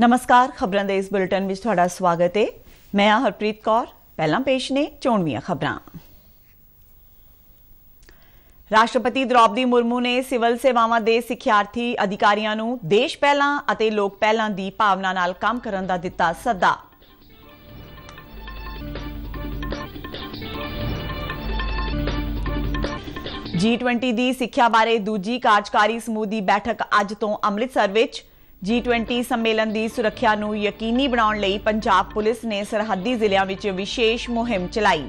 ਨਮਸਕਾਰ ਖਬਰਾਂ ਦੇ ਇਸ ਬੁਲੇਟਿਨ ਵਿੱਚ ਤੁਹਾਡਾ ਸਵਾਗਤ ਹੈ ਮੈਂ ਆ ਹਰਪ੍ਰੀਤ ਕੌਰ ਪਹਿਲਾਂ ਪੇਸ਼ ਨੇ ਚੋਣਵੀਆਂ ਖਬਰਾਂ ਰਾਸ਼ਟਰਪਤੀ ਦ੍ਰੋਪਦੀ ਮੁਰਮੂ ਨੇ ਸਿਵਲ ਸੇਵਾਵਾਂ ਦੇ ਸਿੱਖਿਆਰਥੀ ਅਧਿਕਾਰੀਆਂ ਨੂੰ ਦੇਸ਼ ਪਹਿਲਾਂ ਅਤੇ ਲੋਕ ਪਹਿਲਾਂ ਦੀ ਭਾਵਨਾ ਨਾਲ ਕੰਮ ਕਰਨ ਦਾ ਦਿੱਤਾ ਸੱਦਾ G20 ਦੀ ਸਿੱਖਿਆ ਬਾਰੇ ਦੂਜੀ ਕਾਰਜਕਾਰੀ ਸਮੂਹ ਦੀ ਬੈਠਕ ਅੱਜ ਤੋਂ ਅੰਮ੍ਰਿਤਸਰ ਵਿੱਚ G20 ਸੰਮੇਲਨ ਦੀ ਸੁਰੱਖਿਆ ਨੂੰ ਯਕੀਨੀ ਬਣਾਉਣ ਲਈ ਪੰਜਾਬ ਪੁਲਿਸ ਨੇ ਸਰਹੱਦੀ ਜ਼ਿਲ੍ਹਿਆਂ ਵਿੱਚ ਵਿਸ਼ੇਸ਼ ਮੁਹਿੰਮ ਚਲਾਈ।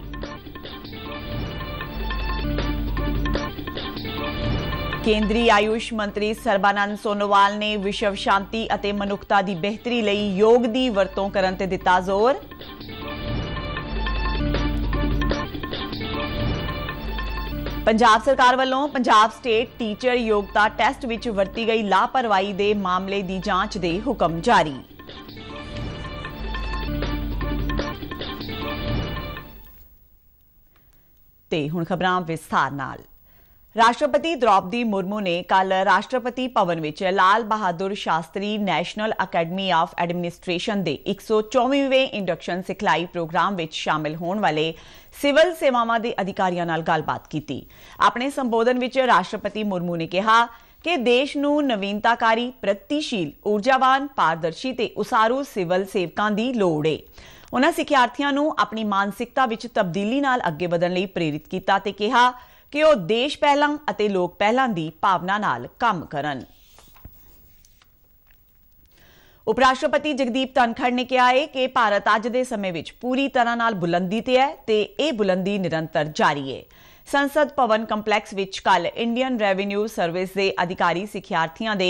ਕੇਂਦਰੀ ਆਯੂਸ਼ ਮੰਤਰੀ ਸਰਬਾਨੰਦ ਸੋਨੋਵਾਲ ਨੇ ਵਿਸ਼ਵ ਸ਼ਾਂਤੀ ਅਤੇ ਮਨੁੱਖਤਾ ਦੀ ਬਿਹਤਰੀ ਲਈ ਯੋਗ ਦੀ ਵਰਤੋਂ ਕਰਨ ਤੇ ਦਿੱਤਾ ਜ਼ੋਰ ਪੰਜਾਬ ਸਰਕਾਰ ਵੱਲੋਂ ਪੰਜਾਬ ਸਟੇਟ ਟੀਚਰ ਯੋਗਤਾ ਟੈਸਟ ਵਿੱਚ ਵਰਤੀ ਗਈ ਲਾਪਰਵਾਹੀ ਦੇ ਮਾਮਲੇ ਦੀ ਜਾਂਚ ਦੇ ਹੁਕਮ ਜਾਰੀ ਤੇ ਹੁਣ ਖਬਰਾਂ ਵਿਸਥਾਰ ਨਾਲ ਰਾਸ਼ਟਰਪਤੀ ਦ੍ਰੋਪਦੀ ਮੁਰਮੂ ਨੇ ਕੱਲ ਰਾਸ਼ਟਰਪਤੀ ਭਵਨ ਵਿੱਚ Lal Bahadur Shastri national academy of administration ਦੇ 124ਵੇਂ ਇੰਡਕਸ਼ਨ ਸਿਖਲਾਈ ਪ੍ਰੋਗਰਾਮ ਵਿੱਚ ਸ਼ਾਮਲ ਹੋਣ ਵਾਲੇ ਸਿਵਲ ਸੇਵਾਵਾਂ ਦੇ ਅਧਿਕਾਰੀਆਂ ਨਾਲ ਗੱਲਬਾਤ ਕੀਤੀ ਆਪਣੇ ਸੰਬੋਧਨ ਵਿੱਚ ਰਾਸ਼ਟਰਪਤੀ ਮੁਰਮੂ ਨੇ ਕਿਹਾ ਕਿ ਦੇਸ਼ ਨੂੰ ਨਵੀਨਤਾਕਾਰੀ ਪ੍ਰਤੀਸ਼ੀਲ ਊਰਜਾਵਾਨ ਪਾਰਦਰਸ਼ੀ ਤੇ ਉਸਾਰੂ ਸਿਵਲ ਸੇਵਕਾਂ ਦੀ ਲੋੜ ਹੈ ਉਹਨਾਂ ਸਿੱਖਿਆਰਥੀਆਂ ਨੂੰ ਆਪਣੀ ਮਾਨਸਿਕਤਾ ਵਿੱਚ ਤਬਦੀਲੀ ਨਾਲ ਅੱਗੇ ਵਧਣ ਲਈ ਪ੍ਰੇਰਿਤ ਕੀਤਾ ਤੇ ਕਿਹਾ ਕਿ ਉਹ ਦੇਸ਼ ਪਹਿਲਾਂ ਅਤੇ ਲੋਕ ਪਹਿਲਾਂ ਦੀ ਭਾਵਨਾ ਨਾਲ ਕੰਮ ਕਰਨ ਉਪ ਰਾਸ਼ਟਰਪਤੀ ਜਗਦੀਪ ਧਨਖੜ ਨੇ ਕਿਹਾ ਹੈ ਕਿ ਭਾਰਤ ਅੱਜ ਦੇ ਸਮੇਂ ਵਿੱਚ ਪੂਰੀ ਤਰ੍ਹਾਂ ਨਾਲ ਬੁਲੰਦੀ ਤੇ ਹੈ ਤੇ ਇਹ ਬੁਲੰਦੀ ਨਿਰੰਤਰ ਜਾਰੀ ਹੈ ਸੰਸਦ ਭਵਨ ਕੰਪਲੈਕਸ ਵਿੱਚ ਕੱਲ ਇੰਡੀਅਨ ਰੈਵਨਿਊ ਸਰਵਿਸ ਦੇ ਅਧਿਕਾਰੀ ਸਿੱਖਿਆਰਥੀਆਂ ਦੇ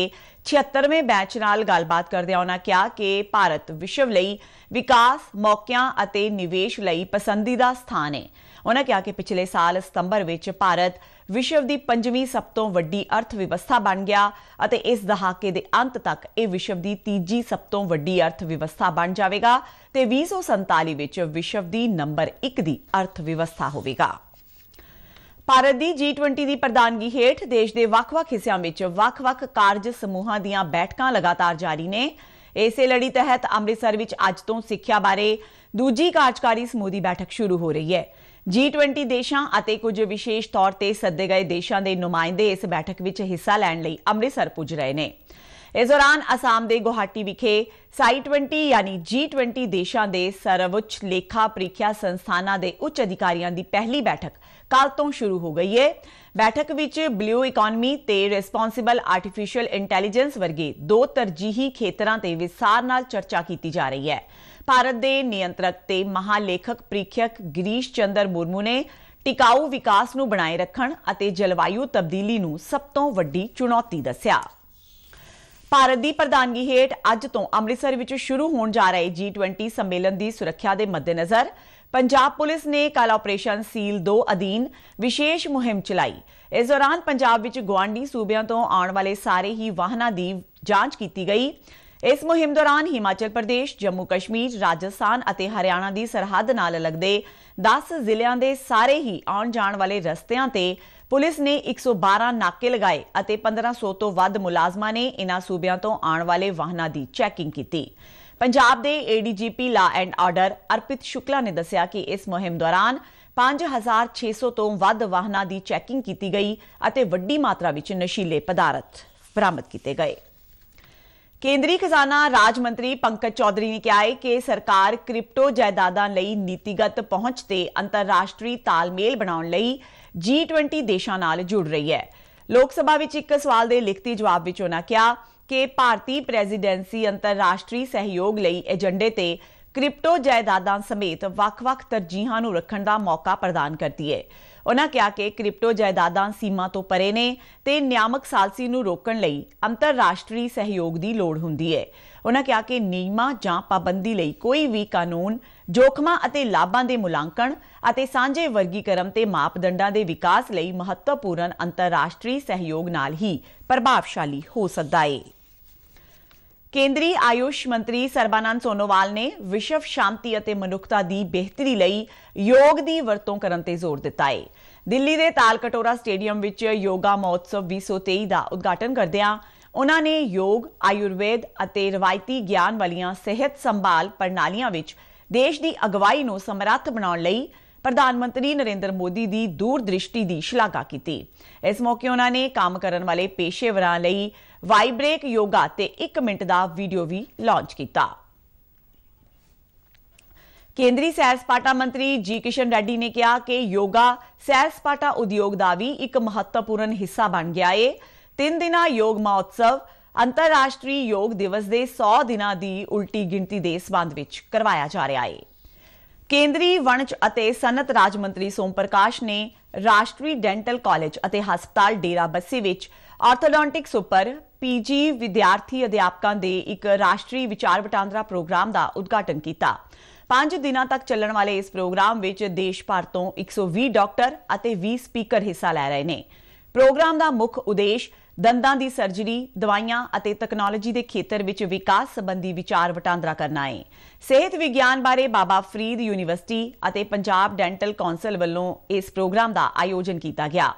76ਵੇਂ ਬੈਚ ਨਾਲ ਗੱਲਬਾਤ ਕਰਦਿਆਂ ਉਹਨਾਂ ਕਿਹਾ ਕਿ ਭਾਰਤ ਵਿਸ਼ਵ ਲਈ ਵਿਕਾਸ ਮੌਕਿਆਂ ਅਤੇ ਨਿਵੇਸ਼ ਲਈ ਪਸੰਦੀਦਾ ਸਥਾਨ ਹੈ ਉਹਨਾਂ ਕਿਹਾ ਕਿ ਪਿਛਲੇ ਸਾਲ ਸਤੰਬਰ ਵਿੱਚ ਭਾਰਤ ਵਿਸ਼ਵ ਦੀ ਪੰਜਵੀਂ ਸਭ ਤੋਂ ਵੱਡੀ ਅਰਥ ਵਿਵਸਥਾ ਬਣ ਗਿਆ ਅਤੇ ਇਸ ਦਹਾਕੇ ਦੇ ਅੰਤ ਤੱਕ ਇਹ ਵਿਸ਼ਵ ਦੀ ਤੀਜੀ ਸਭ ਤੋਂ ਵੱਡੀ ਅਰਥ ਵਿਵਸਥਾ ਬਣ ਜਾਵੇਗਾ ਤੇ 2047 ਵਿੱਚ ਵਿਸ਼ਵ ਦੀ ਨੰਬਰ 1 ਦੀ ਅਰਥ ਵਿਵਸਥਾ ਹੋਵੇਗਾ ਭਾਰਤ ਦੀ G20 ਦੀ ਪ੍ਰਧਾਨਗੀ ਹੇਠ ਦੇਸ਼ ਦੇ ਵੱਖ-ਵੱਖ ਹਿੱਸਿਆਂ ਵਿੱਚ ਵੱਖ-ਵੱਖ ਕਾਰਜ ਸਮੂਹਾਂ ਦੀਆਂ ਬੈਠਕਾਂ ਲਗਾਤਾਰ ਜਾਰੀ ਨੇ ਇਸੇ ਲੜੀ ਤਹਿਤ ਅੰਮ੍ਰਿਤਸਰ ਵਿੱਚ ਅੱਜ ਤੋਂ ਸਿੱਖਿਆ ਬਾਰੇ ਦੂਜੀ ਕਾਰਜਕਾਰੀ ਸਮੂਹ ਦੀ ਬੈਠਕ ਸ਼ੁਰੂ ਹੋ ਰਹੀ ਹੈ G20 ਦੇਸ਼ਾਂ ਅਤੇ ਕੁਝ ਵਿਸ਼ੇਸ਼ ਤੌਰ ਤੇ ਸੱਦੇ ਗਏ ਦੇਸ਼ਾਂ ਦੇ ਨੁਮਾਇੰਦੇ ਇਸ ਬੈਠਕ ਵਿੱਚ ਹਿੱਸਾ ਲੈਣ ਲਈ ਅੰਮ੍ਰਿਤਸਰ ਪੁੱਜ ਰਹੇ ਨੇ ਇਸ ਦੌਰਾਨ ਅਸਾਮ ਦੇ ਗੁਹਾਟੀ ਵਿਖੇ ਸਾਈ 20 ਯਾਨੀ G20 ਦੇਸ਼ਾਂ ਦੇ ਸਰਵਉੱਚ ਲੇਖਾ ਪ੍ਰੀਖਿਆ ਸੰਸਥਾਨਾਂ ਦੇ ਉੱਚ ਅਧਿਕਾਰੀਆਂ ਦੀ ਪਹਿਲੀ ਬੈਠਕ ਕੱਲ ਤੋਂ ਸ਼ੁਰੂ ਹੋ ਗਈ ਹੈ ਬੈਠਕ ਵਿੱਚ ਬਲੂ ਇਕਨੋਮੀ ਤੇ ਰਿਸਪੌਂਸਿਬਲ ਆਰਟੀਫੀਸ਼ੀਅਲ ਇੰਟੈਲੀਜੈਂਸ ਵਰਗੇ ਦੋ ਤਰਜੀਹੀ ਖੇਤਰਾਂ ਤੇ ਵਿਸਾਰ ਨਾਲ ਚਰਚਾ ਕੀਤੀ ਜਾ ਰਹੀ ਹੈ ਭਾਰਤ ਦੇ ਨਿਯੰਤਰਕ ਤੇ ਮਹਾਲੇਖਕ ਪ੍ਰੀਖਿਅਕ ਗਰੀਸ਼ ਚੰਦਰ ਮੁਰਮੂ ਨੇ ਟਿਕਾਊ ਵਿਕਾਸ ਨੂੰ ਬਣਾਏ ਰੱਖਣ ਅਤੇ ਜਲਵਾਯੂ ਤਬਦੀਲੀ ਨੂੰ ਸਭ ਤੋਂ ਵੱਡੀ ਚੁਣੌਤੀ ਦੱਸਿਆ ਭਾਰਤ ਦੀ ਪ੍ਰਧਾਨਗੀ ਹੇਠ ਅੱਜ ਤੋਂ ਅੰਮ੍ਰਿਤਸਰ ਵਿੱਚ ਸ਼ੁਰੂ ਹੋਣ ਜਾ ਰਹੇ G20 ਸੰਮੇਲਨ ਦੀ ਸੁਰੱਖਿਆ ਦੇ ਮੱਦੇਨਜ਼ਰ ਪੰਜਾਬ ਪੁਲਿਸ ਨੇ ਕਾਲ ਆਪਰੇਸ਼ਨ ਸੀਲ 2 ਅਧੀਨ ਵਿਸ਼ੇਸ਼ ਮੁਹਿੰਮ ਚਲਾਈ ਇਸ ਦੌਰਾਨ ਪੰਜਾਬ ਵਿੱਚ ਗਵਾਂਡੀ ਸੂਬਿਆਂ ਤੋਂ ਆਉਣ ਵਾਲੇ ਸਾਰੇ ਹੀ ਵਾਹਨਾਂ ਦੀ ਜਾਂਚ ਕੀਤੀ ਗਈ ਇਸ ਮੁਹਿੰਮ ਦੌਰਾਨ ਹਿਮਾਚਲ ਪ੍ਰਦੇਸ਼, ਜੰਮੂ ਕਸ਼ਮੀਰ, ਰਾਜਸਥਾਨ ਅਤੇ ਹਰਿਆਣਾ ਦੀ ਸਰਹੱਦ ਨਾਲ ਲੱਗਦੇ 10 ਜ਼ਿਲ੍ਹਿਆਂ ਦੇ ਸਾਰੇ ਹੀ ਆਉਣ ਜਾਣ ਵਾਲੇ ਰਸਤਿਆਂ ਤੇ ਪੁਲਿਸ ਨੇ 112 ਨਾਕੇ ਲਗਾਏ ਅਤੇ 1500 ਤੋਂ ਵੱਧ ਮੁਲਾਜ਼ਮਾਂ ਨੇ ਇਨ੍ਹਾਂ ਸੂਬਿਆਂ ਤੋਂ ਆਉਣ ਵਾਲੇ ਵਾਹਨਾਂ ਦੀ ਚੈਕਿੰਗ ਕੀਤੀ। ਪੰਜਾਬ ਦੇ ADGP law and order ਅਰਪਿਤ Shukla ਨੇ ਦੱਸਿਆ ਕਿ ਇਸ ਮੁਹਿੰਮ ਦੌਰਾਨ 5600 ਤੋਂ ਵੱਧ ਵਾਹਨਾਂ ਦੀ ਚੈਕਿੰਗ ਕੀਤੀ ਗਈ ਅਤੇ ਵੱਡੀ ਮਾਤਰਾ ਵਿੱਚ ਨਸ਼ੀਲੇ ਪਦਾਰਥ ਬਰਾਮਦ ਕੀਤੇ ਗਏ ਕੇਂਦਰੀ ਖਜ਼ਾਨਾ ਰਾਜ ਮੰਤਰੀ ਪੰਕਜ ਚੌਧਰੀ ਨੇ ਕਿਹਾ ਹੈ ਕਿ ਸਰਕਾਰ ਕ੍ਰਿਪਟੋ ਜਾਇਦਾਦਾਂ ਲਈ ਨੀਤੀਗਤ ਪਹੁੰਚ ਤੇ ਅੰਤਰਰਾਸ਼ਟਰੀ ਤਾਲਮੇਲ ਬਣਾਉਣ ਲਈ G20 ਦੇਸ਼ਾਂ ਨਾਲ ਜੁੜ ਰਹੀ ਹੈ ਲੋਕ ਸਭਾ ਵਿੱਚ ਇੱਕ ਸਵਾਲ ਦੇ ਲਿਖਤੀ ਜਵਾਬ ਵਿੱਚ ਉਹਨਾਂ ਕਿਹਾ ਕਿ ਭਾਰਤੀ ਪ੍ਰੈਜ਼ੀਡੈਂਸੀ ਅੰਤਰਰਾਸ਼ਟਰੀ ਸਹਿਯੋਗ ਲਈ ਏਜੰਡੇ ਤੇ ਕ੍ਰਿਪਟੋ ਜਾਇਦਾਦਾਂ ਸਮੇਤ ਵੱਖ-ਵੱਖ ਤਰਜੀਹਾਂ ਨੂੰ ਰੱਖਣ ਦਾ ਮੌਕਾ ਪ੍ਰਦਾਨ ਕਰਦੀ ਹੈ ਉਹਨਾਂ ਕਿਹਾ ਕਿ ਕ੍ਰਿਪਟੋ ਜਾਇਦਾਦਾਂ ਸੀਮਾ ਤੋਂ ਪਰੇ ਨੇ ਤੇ ਨਿਆਮਕ ਸਾਲਸੀ ਨੂੰ ਰੋਕਣ ਲਈ ਅੰਤਰਰਾਸ਼ਟਰੀ ਸਹਿਯੋਗ ਦੀ ਲੋੜ ਹੁੰਦੀ ਹੈ ਉਹਨਾਂ ਕਿਹਾ ਕਿ ਨਿਯਮਾਂ ਜਾਂ ਪਾਬੰਦੀ ਲਈ ਕੋਈ ਵੀ ਕਾਨੂੰਨ ਜੋਖਮਾਂ ਅਤੇ ਲਾਭਾਂ ਦੇ ਮੁਲਾਂਕਣ ਅਤੇ ਸਾਂਝੇ ਵਰਗੀਕਰਨ ਤੇ ਮਾਪਦੰਡਾਂ ਦੇ ਵਿਕਾਸ ਲਈ ਮਹੱਤਵਪੂਰਨ ਅੰਤਰਰਾਸ਼ਟਰੀ ਸਹਿਯੋਗ ਨਾਲ ਹੀ ਪ੍ਰਭਾਵਸ਼ਾਲੀ ਹੋ ਸਕਦਾ ਹੈ ਕੇਂਦਰੀ ਆਯੁਸ਼ ਮੰਤਰੀ ਸਰਬਾਨੰਦ ਸੋਨੋਵਾਲ ਨੇ ਵਿਸ਼ਵ ਸ਼ਾਂਤੀ ਅਤੇ ਮਨੁੱਖਤਾ ਦੀ ਬਿਹਤਰੀ ਲਈ ਯੋਗ ਦੀ ਵਰਤੋਂ ਕਰਨ ਤੇ ਜ਼ੋਰ ਦਿੱਤਾ ਹੈ। ਦਿੱਲੀ ਦੇ ਤਾਲਕਟੋਰਾ ਸਟੇਡੀਅਮ ਵਿੱਚ ਯੋਗਾ ਮਹੋਤਸਵ 2023 ਦਾ ਉਦਘਾਟਨ ਕਰਦਿਆਂ ਉਹਨਾਂ ਨੇ ਯੋਗ, ਆਯੁਰਵੇਦ ਅਤੇ ਰਵਾਇਤੀ ਗਿਆਨ ਵਾਲੀਆਂ ਸਿਹਤ ਸੰਭਾਲ ਪ੍ਰਣਾਲੀਆਂ ਵਿੱਚ ਦੇਸ਼ ਦੀ ਅਗਵਾਈ ਨੂੰ ਸਮਰੱਥ ਬਣਾਉਣ ਲਈ ਪ੍ਰਧਾਨ ਮੰਤਰੀ ਨਰਿੰਦਰ ਮੋਦੀ ਦੀ ਦੂਰਦ੍ਰਿਸ਼ਟੀ ਦੀ ਸ਼ਲਾਘਾ ਕੀਤੀ। ਇਸ ਮੌਕੇ ਉਹਨਾਂ ਨੇ ਕੰਮ ਕਰਨ ਵਾਲੇ ਪੇਸ਼ੇਵਰਾਂ ਲਈ ਵਾਈਬ੍ਰੇਕ ਯੋਗਾ ਤੇ 1 ਮਿੰਟ ਦਾ ਵੀਡੀਓ ਵੀ ਲਾਂਚ ਕੀਤਾ ਕੇਂਦਰੀ ਸੈਰ ਸਪਾਟਾ ਮੰਤਰੀ ਜੀ ਕਿਸ਼ਨ ਰੈੱਡੀ ਨੇ ਕਿਹਾ ਕਿ ਯੋਗਾ ਸੈਰ ਸਪਾਟਾ ਉਦਯੋਗ ਦਾ ਵੀ ਇੱਕ ਮਹੱਤਵਪੂਰਨ ਹਿੱਸਾ ਬਣ ਗਿਆ ਏ ਤਿੰਨ ਦਿਨਾਂ ਯੋਗ ਮਹੋਤਸਵ ਅੰਤਰਰਾਸ਼ਟਰੀ ਯੋਗ ਦਿਵਸ ਦੇ 100 ਦਿਨਾਂ ਦੀ ਉਲਟੀ ਗਿਣਤੀ ਦੇ ਸਬੰਧ ਵਿੱਚ ਕਰਵਾਇਆ ਜਾ ਰਿਹਾ ਏ ਕੇਂਦਰੀ ਵਣਜ ਅਤੇ ਸਨਤ ਰਾਜ ਮੰਤਰੀ ਸੋਮ ਪ੍ਰਕਾਸ਼ ਨੇ ਰਾਸ਼ਟਰੀ ਡੈਂਟਲ ਕਾਲਜ ਅਤੇ ਹਸਪਤਾਲ ਡੇਰਾ ਬੱਸੀ ਵਿੱਚ ਆਰਥੋਡੋਂਟਿਕਸ ਉੱਪਰ ਪੀਜੀ ਵਿਦਿਆਰਥੀ ਅਧਿਆਪਕਾਂ ਦੇ ਇੱਕ ਰਾਸ਼ਟਰੀ ਵਿਚਾਰ ਵਟਾਂਦਰਾ ਪ੍ਰੋਗਰਾਮ ਦਾ ਉਦਘਾਟਨ ਕੀਤਾ 5 ਦਿਨਾਂ ਤੱਕ ਚੱਲਣ ਵਾਲੇ ਇਸ ਪ੍ਰੋਗਰਾਮ ਵਿੱਚ ਦੇਸ਼ ਭਰ ਤੋਂ 120 ਡਾਕਟਰ ਅਤੇ 20 ਸਪੀਕਰ ਹਿੱਸਾ ਲੈ ਰਹੇ ਨੇ ਪ੍ਰੋਗਰਾਮ ਦਾ ਮੁੱਖ ਉਦੇਸ਼ ਦੰਦਾਂ ਦੀ ਸਰਜਰੀ ਦਵਾਈਆਂ ਅਤੇ ਟੈਕਨੋਲੋਜੀ ਦੇ ਖੇਤਰ ਵਿੱਚ ਵਿਕਾਸ ਸੰਬੰਧੀ ਵਿਚਾਰ ਵਟਾਂਦਰਾ ਕਰਨਾ ਹੈ ਸਿਹਤ ਵਿਗਿਆਨ ਬਾਰੇ ਬਾਬਾ ਫਰੀਦ ਯੂਨੀਵਰਸਿਟੀ ਅਤੇ ਪੰਜਾਬ ਡੈਂਟਲ ਕੌਂਸਲ ਵੱਲੋਂ ਇਸ ਪ੍ਰੋਗਰਾਮ ਦਾ ਆਯੋਜਨ ਕੀਤਾ ਗਿਆ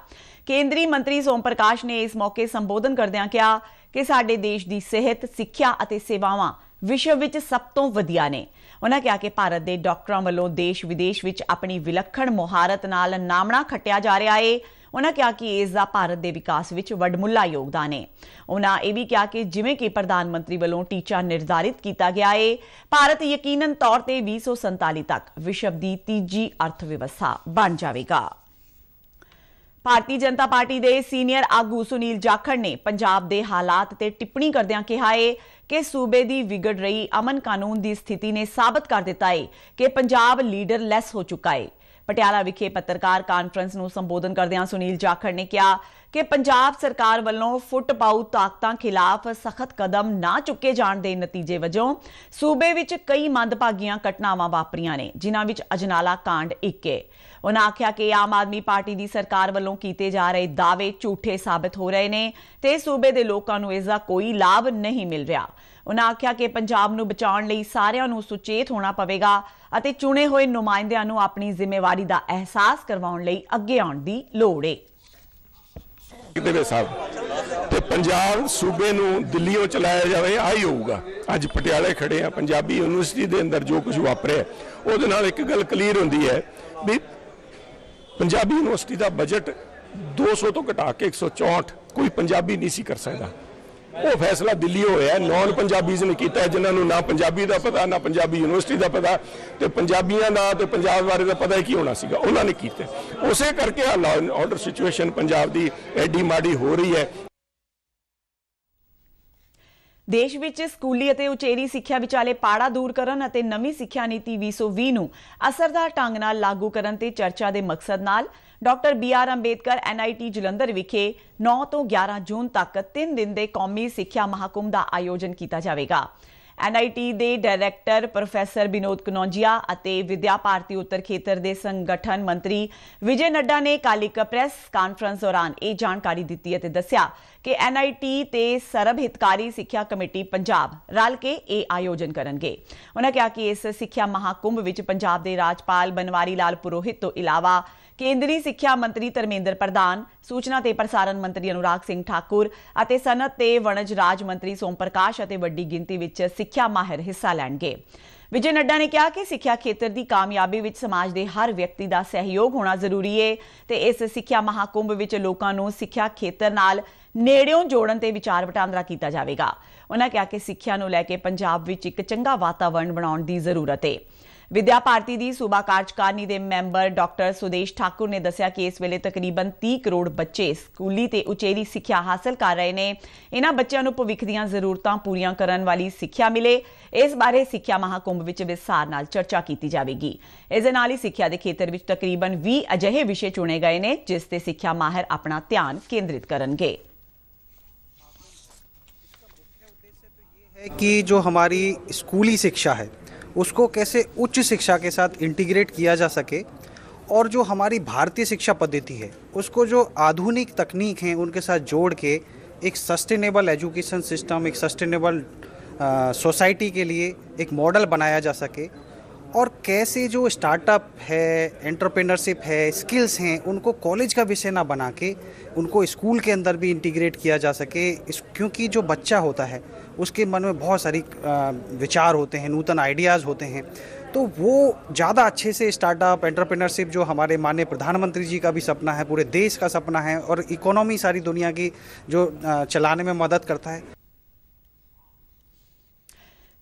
ਕੇਂਦਰੀ ਮੰਤਰੀ ਸੋਮ ਪ੍ਰਕਾਸ਼ ਨੇ ਇਸ ਮੌਕੇ ਸੰਬੋਧਨ ਕਰਦਿਆਂ ਕਿਹਾ ਕਿ ਸਾਡੇ ਦੇਸ਼ ਦੀ ਸਿਹਤ, ਸਿੱਖਿਆ ਅਤੇ ਸੇਵਾਵਾਂ ਵਿਸ਼ਵ ਵਿੱਚ ਸਭ ਤੋਂ ਵਧੀਆ ਨੇ ਉਹਨਾਂ ਕਿਹਾ ਕਿ ਭਾਰਤ ਦੇ ਡਾਕਟਰਾਂ ਵੱਲੋਂ ਦੇਸ਼ ਵਿਦੇਸ਼ ਵਿੱਚ ਆਪਣੀ ਵਿਲੱਖਣ ਮੁਹਾਰਤ ਨਾਲ ਨਾਮਣਾ ਖੱਟਿਆ ਜਾ ਰਿਹਾ ਏ ਉਹਨਾਂ ਕਿਹਾ ਕਿ ਇਸ ਦਾ ਭਾਰਤ ਦੇ ਵਿਕਾਸ ਵਿੱਚ ਵੱਡਮੁੱਲਾ ਯੋਗਦਾਨ ਹੈ ਉਹਨਾਂ ਇਹ ਵੀ ਕਿਹਾ ਕਿ ਜਿਵੇਂ ਕਿ ਪ੍ਰਧਾਨ ਮੰਤਰੀ ਵੱਲੋਂ ਟੀਚਾ ਨਿਰਧਾਰਿਤ ਕੀਤਾ ਗਿਆ ਹੈ ਭਾਰਤ ਯਕੀਨਨ ਤੌਰ ਤੇ 2047 ਤੱਕ ਵਿਸ਼ਵ ਦੀ ਤੀਜੀ ਅਰਥ ਵਿਵਸਥਾ ਬਣ ਜਾਵੇਗਾ ਭਾਰਤੀ ਜਨਤਾ ਪਾਰਟੀ ਦੇ ਸੀਨੀਅਰ ਆਗੂ ਸੁਨੀਲ ਜਾਖੜ ਨੇ ਪੰਜਾਬ ਦੇ ਹਾਲਾਤ ਤੇ ਟਿੱਪਣੀ ਕਰਦਿਆਂ ਕਿਹਾ ਏ ਕਿ ਸੂਬੇ ਦੀ ਵਿਗੜ ਰਹੀ ਅਮਨ ਕਾਨੂੰਨ ਦੀ ਸਥਿਤੀ ਨੇ ਸਾਬਤ ਕਰ ਦਿੱਤਾ ਏ ਕਿ ਪੰਜਾਬ ਲੀਡਰਲੈਸ ਹੋ ਚੁੱਕਾ ਏ ਪਟਿਆਲਾ ਵਿਖੇ ਪੱਤਰਕਾਰ ਕਾਨਫਰੰਸ ਨੂੰ ਸੰਬੋਧਨ ਕਰਦਿਆਂ ਸੁਨੀਲ ਜਾਖੜ ਨੇ ਕਿਹਾ ਕਿ ਪੰਜਾਬ ਸਰਕਾਰ ਵੱਲੋਂ ਫੁੱਟ ਪਾਉ ਤਾਕਤਾਂ ਖਿਲਾਫ ਸਖਤ ਕਦਮ ਨਾ ਚੁੱਕੇ ਜਾਣ ਦੇ ਨਤੀਜੇ ਵਜੋਂ ਸੂਬੇ ਵਿੱਚ ਕਈ ਮੰਦਭਾਗੀਆਂ ਘਟਨਾਵਾਂ ਵਾਪਰੀਆਂ ਨੇ ਜਿਨ੍ਹਾਂ ਵਿੱਚ ਅਜਨਾਲਾ ਕਾਂਡ ਇੱਕ ਹੈ ਉਹਨਾਂ ਆਖਿਆ ਕਿ ਆਮ ਆਦਮੀ ਪਾਰਟੀ ਦੀ ਸਰਕਾਰ ਵੱਲੋਂ ਕੀਤੇ ਜਾ ਰਹੇ ਦਾਅਵੇ ਝੂਠੇ ਸਾਬਤ ਹੋ ਰਹੇ ਨੇ ਤੇ ਸੂਬੇ ਦੇ ਲੋਕਾਂ ਨੂੰ ਇਸ ਦਾ ਕੋਈ ਲਾਭ ਨਹੀਂ ਮਿਲ ਰਿਹਾ ਉਹਨਾਂ ਆਖਿਆ ਕਿ ਪੰਜਾਬ ਨੂੰ ਬਚਾਉਣ ਲਈ ਸਾਰਿਆਂ ਨੂੰ ਸੁਚੇਤ ਹੋਣਾ ਪਵੇਗਾ ਅਤੇ ਚੁਣੇ ਹੋਏ ਨੁਮਾਇੰਦਿਆਂ ਨੂੰ ਆਪਣੀ ਜ਼ਿੰਮੇਵਾਰੀ ਦਾ ਅਹਿਸਾਸ ਕਰਵਾਉਣ ਲਈ ਅੱਗੇ ਆਉਣ ਦੀ ਲੋੜ ਹੈ ਕਿਤੇ ਸਾਹਿਬ ਤੇ ਪੰਜਾਬ ਸੂਬੇ ਨੂੰ ਦਿੱਲੀੋਂ ਚਲਾਇਆ ਜਾਵੇ ਆਹੀ ਹੋਊਗਾ ਅੱਜ ਪਟਿਆਲੇ ਖੜੇ ਆ ਪੰਜਾਬੀ ਯੂਨੀਵਰਸਿਟੀ ਦੇ ਅੰਦਰ ਜੋ ਕੁਝ ਵਾਪਰਿਆ ਉਹਦੇ ਨਾਲ ਇੱਕ ਗੱਲ ਕਲੀਅਰ ਹੁੰਦੀ ਹੈ ਵੀ ਪੰਜਾਬੀ ਯੂਨੀਵਰਸਿਟੀ ਦਾ ਬਜਟ 200 ਤੋਂ ਘਟਾ ਕੇ 164 ਕੋਈ ਪੰਜਾਬੀ ਨਹੀਂ ਸੀ ਕਰ ਸਕਦਾ ਉਹ ਫੈਸਲਾ ਦਿੱਲੀ ਹੋਇਆ ਨੌਨ ਪੰਜਾਬੀਜ਼ ਨੇ ਕੀਤਾ ਜਿਨ੍ਹਾਂ ਨੂੰ ਨਾ ਪੰਜਾਬੀ ਦਾ ਪਤਾ ਨਾ ਪੰਜਾਬੀ ਯੂਨੀਵਰਸਿਟੀ ਦਾ ਪਤਾ ਤੇ ਪੰਜਾਬੀਆਂ ਦਾ ਤੇ ਪੰਜਾਬ ਬਾਰੇ ਦਾ ਪਤਾ ਹੀ ਕੀ ਹੋਣਾ ਸੀਗਾ ਉਹਨਾਂ ਨੇ ਕੀਤਾ ਉਸੇ ਕਰਕੇ ਆ ਆਰਡਰ ਸਿਚੁਏਸ਼ਨ ਪੰਜਾਬ ਦੀ ਐਡੀ ਮਾੜੀ ਹੋ ਰਹੀ ਹੈ ਦੇਸ਼ ਵਿੱਚ ਸਕੂਲੀ ਅਤੇ ਉਚੇਰੀ ਸਿੱਖਿਆ ਵਿਚਾਲੇ ਪਾੜਾ ਦੂਰ ਕਰਨ ਅਤੇ ਨਵੀਂ ਸਿੱਖਿਆ ਨੀਤੀ 2020 ਨੂੰ ਅਸਰਦਾਰ ਢੰਗ ਨਾਲ ਲਾਗੂ ਕਰਨ ਤੇ ਚਰਚਾ ਦੇ ਮਕਸਦ ਨਾਲ doctor B R Ambedkar NIT Jalandhar ਵਿਖੇ 9 ਤੋਂ 11 ਜੂਨ ਤੱਕ 3 ਦਿਨ ਦੇ ਕੌਮੀ ਸਿੱਖਿਆ ਮਹਾਕੁੰਭ ਦਾ ਆਯੋਜਨ ਕੀਤਾ ਜਾਵੇਗਾ ਐਨਆਈਟੀ ਦੇ ਡਾਇਰੈਕਟਰ ਪ੍ਰੋਫੈਸਰ ਬినੋਦ ਕਨੌਜੀਆ ਅਤੇ ਵਿਦਿਆ ਭਾਰਤੀ ਉੱਤਰ ਖੇਤਰ ਦੇ ਸੰਗਠਨ ਮੰਤਰੀ ਵਿਜੇ ਨੱਡਾ ਨੇ ਕਾਲਿਕ ਪ੍ਰੈਸ ਕਾਨਫਰੰਸ ਦੌਰਾਨ ਇਹ ਜਾਣਕਾਰੀ ਦਿੱਤੀ ਅਤੇ ਦੱਸਿਆ ਕਿ ਐਨਆਈਟੀ ਤੇ ਸਰਬ ਹਿਤਕਾਰੀ ਸਿੱਖਿਆ ਕਮੇਟੀ ਪੰਜਾਬ ਰਲ ਕੇ ਇਹ ਆਯੋਜਨ ਕਰਨਗੇ ਉਹਨਾਂ ਕਿਹਾ ਕਿ ਇਸ ਸਿੱਖਿਆ ਮਹਾਕੁੰਭ ਵਿੱਚ ਪੰਜਾਬ ਦੇ ਰਾਜਪਾਲ ਬਨਵਾਰੀ ਲਾਲ ਪੁਰੋਹਿਤ ਤੋਂ ਇਲਾਵਾ ਕੇਂਦਰੀ ਸਿੱਖਿਆ ਮੰਤਰੀ ਧਰਮੇਂਦਰ ਪ੍ਰਧਾਨ ਸੂਚਨਾ ਤੇ ਪ੍ਰਸਾਰਣ ਮੰਤਰੀ ਅਨੁਰਾਗ ਸਿੰਘ ਠਾਕੁਰ ਅਤੇ ਸਨਤ ਤੇ ਵਣਜ ਰਾਜ ਮੰਤਰੀ ਸੋਮ ਪ੍ਰਕਾਸ਼ ਅਤੇ ਵੱਡੀ ਗਿਣਤੀ ਵਿੱਚ ਸਿੱਖਿਆ ਮਾਹਿਰ ਹਿੱਸਾ ਲੈਣਗੇ ਵਿਜੇ ਨੱਡਾ ਨੇ ਕਿਹਾ ਕਿ ਸਿੱਖਿਆ ਖੇਤਰ ਦੀ ਕਾਮਯਾਬੀ ਵਿੱਚ ਸਮਾਜ ਦੇ ਹਰ ਵਿਅਕਤੀ ਦਾ ਸਹਿਯੋਗ ਹੋਣਾ ਜ਼ਰੂਰੀ ਹੈ ਤੇ ਇਸ ਸਿੱਖਿਆ ਮਹਾਕੁੰਭ ਵਿੱਚ ਲੋਕਾਂ ਨੂੰ ਸਿੱਖਿਆ ਖੇਤਰ ਨਾਲ ਨੇੜਿਓਂ ਜੋੜਨ ਤੇ ਵਿਚਾਰ ਵਟਾਂਦਰਾ ਕੀਤਾ ਜਾਵੇਗਾ ਉਹਨਾਂ ਕਿਹਾ ਕਿ ਸਿੱਖਿਆ ਨੂੰ ਲੈ ਕੇ ਪੰਜਾਬ ਵਿੱਚ ਇੱਕ ਚੰਗਾ ਵਾਤਾਵਰਣ ਬਣਾਉਣ ਦੀ ਜ਼ਰੂਰਤ ਹੈ ਵਿਦਿਆ ਭਾਰਤੀ ਦੀ ਸੂਬਾ ਕਾਰਜਕਾਰਨੀ ਦੇ ਮੈਂਬਰ ਡਾਕਟਰ ਸੁਦੇਸ਼ ਠਾਕੁਰ ਨੇ ਦੱਸਿਆ ਕਿ ਇਸ ਵੇਲੇ ਤਕਰੀਬਨ 30 ਕਰੋੜ ਬੱਚੇ ਸਕੂਲੀ ਤੇ ਉਚੇਰੀ ਸਿੱਖਿਆ ਹਾਸਲ ਕਰ ਰਹੇ ਨੇ ਇਹਨਾਂ ਬੱਚਿਆਂ ਨੂੰ ਭਵਿੱਖ ਦੀਆਂ ਜ਼ਰੂਰਤਾਂ ਪੂਰੀਆਂ ਕਰਨ ਵਾਲੀ ਸਿੱਖਿਆ ਮਿਲੇ ਇਸ ਬਾਰੇ ਸਿੱਖਿਆ ਮਹਾਕੁੰਭ ਵਿੱਚ ਵਿਸਾਰ ਨਾਲ ਚਰਚਾ ਕੀਤੀ ਜਾਵੇਗੀ ਇਸ ਦੇ ਨਾਲ ਹੀ ਸਿੱਖਿਆ ਦੇ ਖੇਤਰ ਵਿੱਚ ਤਕਰੀਬਨ 20 ਅਜਿਹੇ ਵਿਸ਼ੇ ਚੁਣੇ ਗਏ ਨੇ ਜਿਸ ਤੇ ਸਿੱਖਿਆ ਮਾਹਿਰ ਆਪਣਾ ਧਿਆਨ ਕੇਂਦਰਿਤ ਕਰਨਗੇ कि जो हमारी स्कूली शिक्षा है उसको कैसे उच्च शिक्षा के साथ इंटीग्रेट किया जा सके और जो हमारी भारतीय शिक्षा पद्धति है उसको जो आधुनिक तकनीक हैं उनके साथ जोड़ के एक सस्टेनेबल एजुकेशन सिस्टम एक सस्टेनेबल सोसाइटी के लिए एक मॉडल बनाया जा सके और कैसे जो स्टार्टअप है एंटरप्रेनरशिप है स्किल्स हैं उनको कॉलेज का विषय ना बना के उनको स्कूल के अंदर भी इंटीग्रेट किया जा सके क्योंकि जो बच्चा होता है उसके मन में बहुत सारी विचार होते हैं नूतन आइडियाज़ होते हैं तो वो ज़्यादा अच्छे से स्टार्टअप एंटरप्रेनरशिप जो हमारे माननीय प्रधानमंत्री जी का भी सपना है पूरे देश का सपना है और इकोनॉमी सारी दुनिया की जो चलाने में मदद करता है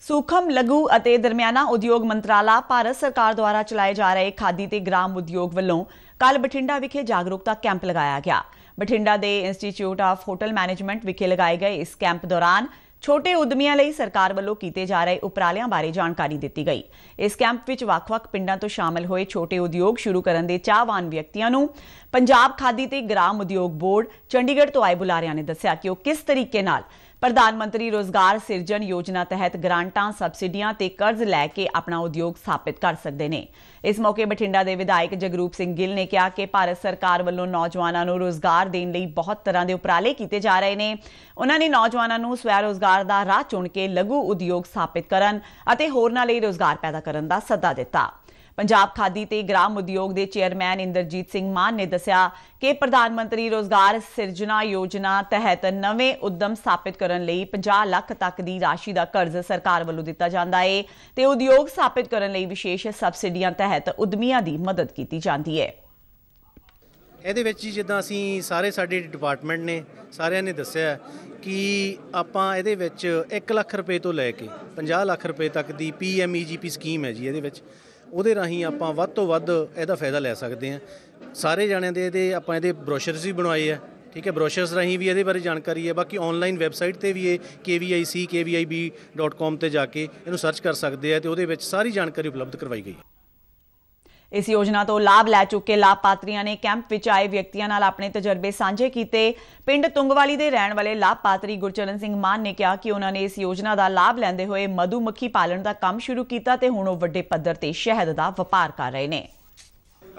ਸੂਖਮ ਲਘੂ ਅਤੇ ਦਰਮਿਆਨਾ ਉਦਯੋਗ ਮੰਤਰਾਲਾ ਭਾਰਤ ਸਰਕਾਰ ਦੁਆਰਾ ਚਲਾਏ ਜਾ ਰਹੇ ਖਾਦੀ ਤੇ ਗ੍ਰਾਮ ਉਦਯੋਗ ਵੱਲੋਂ ਕੱਲ ਬਠਿੰਡਾ ਵਿਖੇ ਜਾਗਰੂਕਤਾ ਕੈਂਪ ਲਗਾਇਆ ਗਿਆ ਬਠਿੰਡਾ ਦੇ ਇੰਸਟੀਚਿਊਟ ਆਫ ਹੋਟਲ ਮੈਨੇਜਮੈਂਟ ਵਿਖੇ ਲਗਾਏ ਗਏ ਇਸ ਕੈਂਪ ਦੌਰਾਨ ਛੋਟੇ ਉਦਮੀਆਂ ਲਈ ਸਰਕਾਰ ਵੱਲੋਂ ਕੀਤੇ ਜਾ ਰਹੇ ਉਪਰਾਲਿਆਂ ਬਾਰੇ ਜਾਣਕਾਰੀ ਦਿੱਤੀ ਗਈ ਇਸ ਕੈਂਪ ਵਿੱਚ ਵੱਖ-ਵੱਖ ਪਿੰਡਾਂ ਤੋਂ ਸ਼ਾਮਲ ਹੋਏ ਛੋਟੇ ਉਦਯੋਗ ਸ਼ੁਰੂ ਕਰਨ ਦੇ ਚਾਹਵਾਨ ਵਿਅਕਤੀਆਂ ਨੂੰ ਪੰਜਾਬ ਖਾਦੀ ਤੇ ਗ੍ਰਾਮ ਉਦਯੋਗ ਬੋਰਡ ਚੰਡੀਗੜ੍ਹ ਤੋਂ ਆਏ ਬੁਲਾਰਿਆਂ ਨੇ ਦੱਸਿਆ ਕਿ ਉਹ ਕਿਸ ਤਰੀਕੇ ਨਾਲ ਪ੍ਰਧਾਨ ਮੰਤਰੀ ਰੋਜ਼ਗਾਰ ਸਿਰਜਣ ਯੋਜਨਾ ਤਹਿਤ ਗ੍ਰਾਂਟਾਂ ਸਬਸਿਡੀਆਂ ਤੇ ਕਰਜ਼ ਲੈ ਕੇ ਆਪਣਾ ਉਦਯੋਗ ਸਥਾਪਿਤ ਕਰ ਸਕਦੇ ਨੇ ਇਸ ਮੌਕੇ ਬਠਿੰਡਾ ਦੇ ਵਿਧਾਇਕ ਜਗਰੂਪ ਸਿੰਘ ਗਿੱਲ ਨੇ ਕਿਹਾ ਕਿ ਭਾਰਤ ਸਰਕਾਰ ਵੱਲੋਂ ਨੌਜਵਾਨਾਂ ਨੂੰ ਰੋਜ਼ਗਾਰ ਦੇਣ ਲਈ ਬਹੁਤ ਤਰ੍ਹਾਂ ਦੇ ਉਪਰਾਲੇ ਕੀਤੇ ਜਾ ਰਹੇ ਨੇ ਉਹਨਾਂ ਨੇ ਨੌਜਵਾਨਾਂ ਨੂੰ ਸਵੈ ਰੋਜ਼ਗਾਰ ਦਾ ਰਾਹ ਚੁਣ ਕੇ ਲਘੂ ਉਦਯੋਗ ਸਥਾਪਿਤ ਕਰਨ ਅਤੇ ਹੋਰਨਾਂ ਲਈ ਰੋਜ਼ਗਾਰ ਪੈਦਾ ਕਰਨ ਦਾ ਸੱਦਾ ਦਿੱਤਾ ਪੰਜਾਬ ਖਾਦੀ ਤੇ ਗ੍ਰਾਮ ਉਦਯੋਗ ਦੇ ਚੇਅਰਮੈਨ ਇੰਦਰਜੀਤ ਸਿੰਘ ਮਾਨ ਨੇ ਦੱਸਿਆ ਕਿ ਪ੍ਰਧਾਨ ਮੰਤਰੀ ਰੋਜ਼ਗਾਰ ਸਿਰਜਣਾ ਯੋਜਨਾ ਤਹਿਤ ਨਵੇਂ ਉਦਮ ਸਥਾਪਿਤ ਕਰਨ ਲਈ 50 ਲੱਖ ਤੱਕ ਦੀ ਰਾਸ਼ੀ ਦਾ ਕਰਜ਼ ਸਰਕਾਰ ਵੱਲੋਂ ਦਿੱਤਾ ਜਾਂਦਾ ਹੈ ਤੇ ਉਦਯੋਗ ਸਥਾਪਿਤ ਕਰਨ ਲਈ ਵਿਸ਼ੇਸ਼ ਸਬਸਿਡੀਆਂ ਤਹਿਤ ਉਦਮੀਆਂ ਦੀ ਮਦਦ ਕੀਤੀ ਜਾਂਦੀ ਹੈ ਇਹਦੇ ਵਿੱਚ ਜਿੱਦਾਂ ਅਸੀਂ ਸਾਰੇ ਸਾਡੇ ਡਿਪਾਰਟਮੈਂਟ ਨੇ ਸਾਰਿਆਂ ਨੇ ਦੱਸਿਆ ਕਿ ਆਪਾਂ ਇਹਦੇ ਵਿੱਚ 1 ਲੱਖ ਰੁਪਏ ਤੋਂ ਲੈ ਕੇ 50 ਲੱਖ ਰੁਪਏ ਤੱਕ ਦੀ ਪੀਐਮਈਜੀਪੀ ਸਕੀਮ e ਹੈ ਜੀ ਇਹਦੇ ਵਿੱਚ ਉਹਦੇ ਰਾਹੀਂ ਆਪਾਂ ਵੱਧ ਤੋਂ ਵੱਧ ਇਹਦਾ ਫਾਇਦਾ ਲੈ ਸਕਦੇ ਹਾਂ ਸਾਰੇ ਜਾਣਿਆਂ ਦੇ ਇਹਦੇ ਆਪਾਂ ਇਹਦੇ ਬ੍ਰੋਸ਼ਰਸ ਵੀ ਬਣਵਾਏ ਆ ਠੀਕ ਹੈ ਬ੍ਰੋਸ਼ਰਸ ਰਾਹੀਂ ਵੀ ਇਹਦੇ ਬਾਰੇ ਜਾਣਕਾਰੀ ਹੈ ਬਾਕੀ ਆਨਲਾਈਨ ਵੈਬਸਾਈਟ ਤੇ ਵੀ ਇਹ kvickvib.com ਤੇ ਜਾ ਕੇ ਇਹਨੂੰ ਸਰਚ ਕਰ ਸਕਦੇ ਆ ਤੇ ਉਹਦੇ ਵਿੱਚ ਸਾਰੀ ਜਾਣਕਾਰੀ ਉਪਲਬਧ ਕਰਵਾਈ ਗਈ ਹੈ ਇਸ ਯੋਜਨਾ ਤੋਂ ਲਾਭ ਲੈ ਚੁੱਕੇ ਲਾਭਪਾਤਰੀਆਂ ਨੇ ਕੈਂਪ ਵਿੱਚ ਆਏ ਵਿਅਕਤੀਆਂ ਨਾਲ ਆਪਣੇ ਤਜਰਬੇ ਸਾਂਝੇ ਕੀਤੇ ਪਿੰਡ ਤੁੰਗਵਾਲੀ ਦੇ ਰਹਿਣ ਵਾਲੇ ਲਾਭਪਾਤਰੀ ਗੁਰਚਰਨ ਸਿੰਘ ਮਾਨ ਨੇ ਕਿਹਾ ਕਿ ਉਹਨਾਂ ਨੇ ਇਸ ਯੋਜਨਾ ਦਾ ਲਾਭ ਲੈਂਦੇ ਹੋਏ ਮਧੂ ਮੱਖੀ ਪਾਲਣ ਦਾ ਕੰਮ ਸ਼ੁਰੂ ਕੀਤਾ ਤੇ ਹੁਣ ਉਹ ਵੱਡੇ ਪੱਧਰ ਤੇ ਸ਼ਹਿਦ ਦਾ ਵਪਾਰ ਕਰ ਰਹੇ ਨੇ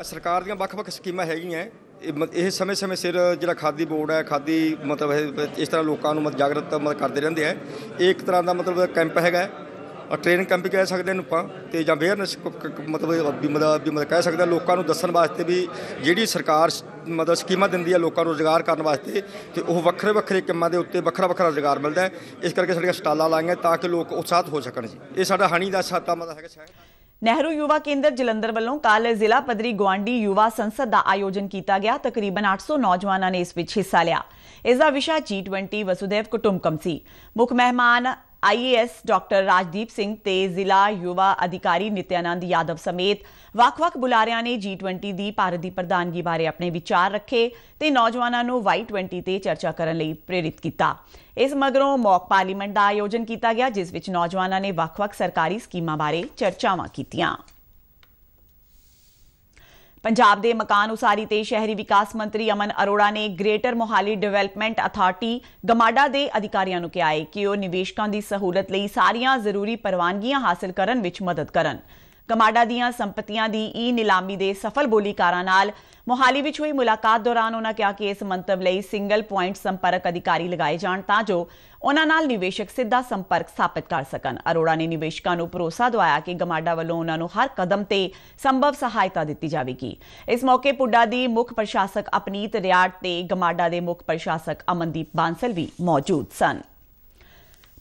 ਸਰਕਾਰ ਦੀਆਂ ਵੱਖ-ਵੱਖ ਸਕੀਮਾਂ ਹੈਗੀਆਂ ਇਹ ਸਮੇਂ-ਸਮੇਂ ਸਿਰ ਜਿਹੜਾ ਖਾਦੀ ਬੋਰਡ ਹੈ ਖਾਦੀ ਮਤਲਬ ਇਸ ਤਰ੍ਹਾਂ ਲੋਕਾਂ ਨੂੰ ਮਤ ਜਾਗਰਤ ਮਤ ਕਰਦੇ ਰਹਿੰਦੇ ਆ ਇਹ ਇੱਕ ਤਰ੍ਹਾਂ ਦਾ ਮਤਲਬ ਕੈਂਪ ਹੈਗਾ ਟ੍ਰੇਨਿੰਗ ਕੈਂਪ ਕਹਿ ਸਕਦੇ ਨੂੰ ਆਪਾਂ ਤੇ ਜਾਂ ਅਵੇਅਰਨੈਸ ਮਤਲਬ ਵੀ ਮਤਲਬ ਕਹਿ ਸਕਦਾ ਲੋਕਾਂ ਨੂੰ ਦੱਸਣ ਵਾਸਤੇ ਵੀ ਜਿਹੜੀ ਸਰਕਾਰ ਮਤਲਬ ਸਕੀਮਾਂ ਦਿੰਦੀ ਹੈ ਲੋਕਾਂ ਨੂੰ ਰੋਜ਼ਗਾਰ ਕਰਨ ਵਾਸਤੇ ਤੇ ਉਹ ਵੱਖਰੇ ਵੱਖਰੇ ਕੰਮਾਂ ਦੇ ਉੱਤੇ ਵੱਖਰਾ ਵੱਖਰਾ ਰੋਜ਼ਗਾਰ ਮਿਲਦਾ ਹੈ ਇਸ ਕਰਕੇ ਸਾਡੀਆਂ ਸਟਾਲਾਂ ਲਾਈਆਂ ਤਾਂ ਕਿ ਲੋਕ ਉਤਸ਼ਾਹਤ ਹੋ ਸਕਣ ਜੀ ਇਹ ਸਾਡਾ ਹਣੀ ਦਾ ਸਾਤਾ ਮਤਲਬ ਹੈਗਾ ਨਹਿਰੂ ਯੁਵਾ ਕੇਂਦਰ ਜਲੰਧਰ ਵੱਲੋਂ ਕੱਲ ਜ਼ਿਲ੍ਹਾ ਪੱਧਰੀ ਗਵਾਂਡੀ ਯੁਵਾ ਸੰਸਦ ਦਾ ਆਯੋਜਨ ਕੀਤਾ ਗਿਆ ਤਕਰੀਬਨ 800 ਨੌਜਵਾਨਾਂ ਨੇ ਇਸ ਵਿੱਚ ਹਿੱਸਾ ਲਿਆ ਇਸ ਦਾ ਵਿਸ਼ਾ G20 ਵਸੁਦੇਵ ਕੁਟੁੰਬਕਮ ਸੀ ਮੁੱਖ ਮਹਿਮਾਨ ਆਈਏਐਸ ਡਾਕਟਰ ਰਾਜਦੀਪ ਸਿੰਘ ਤੇ ਜ਼ਿਲ੍ਹਾ ਯੁਵਾ ਅਧਿਕਾਰੀ ਨਿਤਿਆਨੰਦ ਯਾਦਵ ਸਮੇਤ ਵੱਖ-ਵੱਖ ਬੁਲਾਰਿਆਂ ਨੇ G20 ਦੀ ਭਾਰਤ ਦੀ ਪ੍ਰਧਾਨਗੀ ਬਾਰੇ ਆਪਣੇ ਵਿਚਾਰ ਰੱਖੇ ਤੇ ਨੌਜਵਾਨਾਂ ਨੂੰ ਵਾਈ20 ਤੇ ਚਰਚਾ ਕਰਨ ਲਈ ਪ੍ਰੇਰਿਤ ਕੀਤਾ ਇਸ ਮਗਰੋਂ ਮੌਕ ਪਾਰਲੀਮੈਂਟ ਦਾ ਆਯੋਜਨ ਕੀਤਾ ਗਿਆ ਜਿਸ ਵਿੱਚ ਨੌਜਵਾਨਾਂ ਨੇ ਵੱਖ-ਵੱਖ ਸਰਕਾਰੀ ਸਕੀਮਾਂ ਬਾਰੇ ਚਰਚਾਵਾਂ ਕੀਤੀਆਂ ਪੰਜਾਬ ਦੇ ਮਕਾਨ ਉਸਾਰੀ ਤੇ ਸ਼ਹਿਰੀ ਵਿਕਾਸ ਮੰਤਰੀ ਅਮਨ ਅਰੋੜਾ ਨੇ greater Mohali development authority GMADA ਦੇ ਅਧਿਕਾਰੀਆਂ ਨੂੰ ਕਿਹਾ ਹੈ ਕਿ ਉਹ ਨਿਵੇਸ਼ਕਾਂ ਦੀ ਸਹੂਲਤ ਲਈ ਸਾਰੀਆਂ ਜ਼ਰੂਰੀ ਪਰਵਾਨਗੀਆਂ ਹਾਸਲ ਕਰਨ ਵਿੱਚ ਮਦਦ ਕਰਨ ਕਮਾਡਾ ਦੀਆਂ ਸੰਪਤੀਆਂ ਦੀ ਈ ਨਿਲਾਮੀ ਦੇ ਸਫਲ ਬੋਲੀਕਾਰਾਂ ਨਾਲ ਮੋਹਾਲੀ ਵਿੱਚ ਹੋਈ ਮੁਲਾਕਾਤ ਦੌਰਾਨ ਉਹਨਾਂ ਕਿਹਾ ਕਿ ਇਸ ਮੰਤਵ ਲਈ ਸਿੰਗਲ ਪੁਆਇੰਟ ਸੰਪਰਕ ਅਧਿਕਾਰੀ ਲਗਾਏ ਜਾਣ ਤਾਂ ਜੋ ਉਹਨਾਂ ਨਾਲ ਨਿਵੇਸ਼ਕ ਸਿੱਧਾ ਸੰਪਰਕ ਸਥਾਪਿਤ ਕਰ ਸਕਣ ਅਰੋੜਾ ਨੇ ਨਿਵੇਸ਼ਕਾਂ ਨੂੰ ਭਰੋਸਾ ਦਵਾਇਆ ਕਿ ਗਮਾਡਾ ਵੱਲੋਂ ਉਹਨਾਂ ਨੂੰ ਹਰ ਕਦਮ ਤੇ ਸੰਭਵ ਸਹਾਇਤਾ ਦਿੱਤੀ ਜਾਵੇਗੀ ਇਸ ਮੌਕੇ ਪੁੱਡਾ ਦੀ ਮੁੱਖ ਪ੍ਰਸ਼ਾਸਕ ਅਪਨੀਤ ਰਿਆੜ ਤੇ ਗਮਾਡਾ ਦੇ ਮੁੱਖ ਪ੍ਰਸ਼ਾਸਕ ਅਮਨਦੀਪ ਬਾਂਸਲ ਵੀ ਮੌਜੂਦ ਸਨ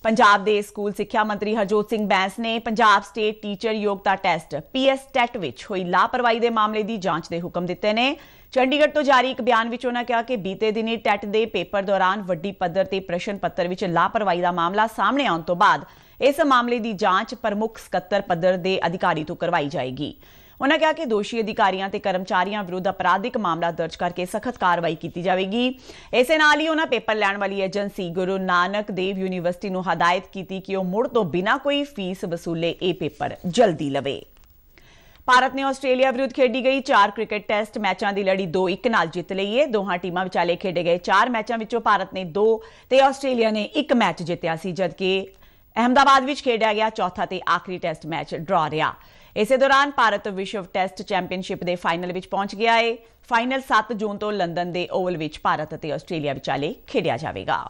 ਪੰਜਾਬ ਦੇ ਸਕੂਲ ਸਿੱਖਿਆ ਮੰਤਰੀ ਹਰਜੋਤ ਸਿੰਘ ਬੈਂਸ ਨੇ ਪੰਜਾਬ ਸਟੇਟ ਟੀਚਰ ਯੋਗਤਾ ਟੈਸਟ ਪੀਐਸ ਟੈਟ ਵਿੱਚ ਹੋਈ ਲਾਪਰਵਾਹੀ ਦੇ ਮਾਮਲੇ ਦੀ ਜਾਂਚ ਦੇ ਹੁਕਮ ਦਿੱਤੇ ਨੇ ਚੰਡੀਗੜ੍ਹ ਤੋਂ ਜਾਰੀ ਇੱਕ ਬਿਆਨ ਵਿੱਚ ਉਹਨਾਂ ਕਿਹਾ ਕਿ ਬੀਤੇ ਦਿਨੀ ਟੈਟ ਦੇ ਪੇਪਰ ਦੌਰਾਨ ਵੱਡੀ ਪੱਧਰ ਤੇ ਪ੍ਰਸ਼ਨ ਪੱਤਰ ਵਿੱਚ ਲਾਪਰਵਾਹੀ ਦਾ ਮਾਮਲਾ ਸਾਹਮਣੇ ਆਉਣ ਤੋਂ ਬਾਅਦ ਇਸ ਮਾਮਲੇ ਦੀ ਜਾਂਚ ਪ੍ਰਮੁੱਖ ਸਕੱਤਰ ਪੱਧਰ ਦੇ ਅਧਿਕਾਰੀ ਤੋਂ ਕਰਵਾਈ ਜਾਏਗੀ ਉਹਨਾਂ ਕਿਹਾ ਕਿ ਦੋਸ਼ੀ ਅਧਿਕਾਰੀਆਂ ਤੇ ਕਰਮਚਾਰੀਆਂ ਵਿਰੁੱਧ ਅਪਰਾਧਿਕ ਮਾਮਲਾ ਦਰਜ ਕਰਕੇ ਸਖਤ ਕਾਰਵਾਈ ਕੀਤੀ ਜਾਵੇਗੀ ਇਸੇ ਨਾਲ ਹੀ ਉਹਨਾਂ ਪੇਪਰ ਲੈਣ ਵਾਲੀ ਏਜੰਸੀ ਗੁਰੂ ਨਾਨਕ ਦੇਵ ਯੂਨੀਵਰਸਿਟੀ ਨੂੰ ਹਦਾਇਤ ਕੀਤੀ ਕਿ ਉਹ ਮੁੜ ਤੋਂ ਬਿਨਾਂ ਕੋਈ ਫੀਸ ਵਸੂਲੇ ਇਹ ਪੇਪਰ ਜਲਦੀ ਲਵੇ ਭਾਰਤ ਨੇ ਆਸਟ੍ਰੇਲੀਆ ਵਿਰੁੱਧ ਖੇਡੀ ਗਈ ਚਾਰ ਕ੍ਰਿਕਟ ਟੈਸਟ ਮੈਚਾਂ ਦੀ ਲੜੀ 2-1 ਨਾਲ ਜਿੱਤ ਲਈ ਹੈ ਦੋਹਾਂ ਟੀਮਾਂ ਵਿਚਾਲੇ ਖੇਡੇ ਗਏ ਚਾਰ ਮੈਚਾਂ ਵਿੱਚੋਂ ਭਾਰਤ ਨੇ 2 ਤੇ ਆਸਟ੍ਰੇਲੀਆ ਨੇ 1 ਮੈਚ ਜਿੱਤਿਆ ਸੀ ਜਦਕਿ ਅਹਮਦਾਬਾਦ ਵਿੱਚ ਖੇਡਿਆ ਗਿਆ ਚੌਥਾ ਤੇ ਆਖਰੀ ਟੈਸਟ ਮੈਚ ਡਰਾ ਰਿਹਾ ਇਸੇ ਦੌਰਾਨ ਭਾਰਤ ਵਿਸ਼ਵ ਟੈਸਟ ਚੈਂਪੀਅਨਸ਼ਿਪ ਦੇ ਫਾਈਨਲ ਵਿੱਚ ਪਹੁੰਚ ਗਿਆ ਹੈ ਫਾਈਨਲ 7 ਜੂਨ ਤੋਂ ਲੰਡਨ ਦੇ ਓਵਲ ਵਿੱਚ ਭਾਰਤ ਅਤੇ ਆਸਟ੍ਰੇਲੀਆ ਵਿਚਾਲੇ ਖੇਡਿਆ ਜਾਵੇਗਾ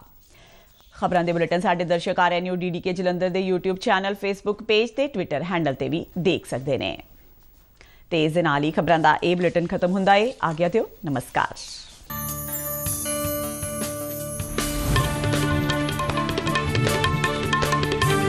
ਖਬਰਾਂ ਦੇ ਬੁਲੇਟਿਨ ਸਾਡੇ ਦਰਸ਼ਕ ਆਰ ਨਿਊ ਡੀਡੀਕੇ ਜਲੰਧਰ ਦੇ YouTube ਚੈਨਲ Facebook ਪੇਜ ਤੇ Twitter ਹੈਂਡਲ ਤੇ ਵੀ ਦੇਖ ਸਕਦੇ ਨੇ ਤੇ ਇਸ ਨਾਲ ਹੀ ਖਬਰਾਂ ਦਾ ਇਹ ਬੁਲੇਟਿਨ ਖਤਮ ਹੁੰਦਾ ਹੈ ਆਗਿਆ ਦਿਓ ਨਮਸਕਾਰ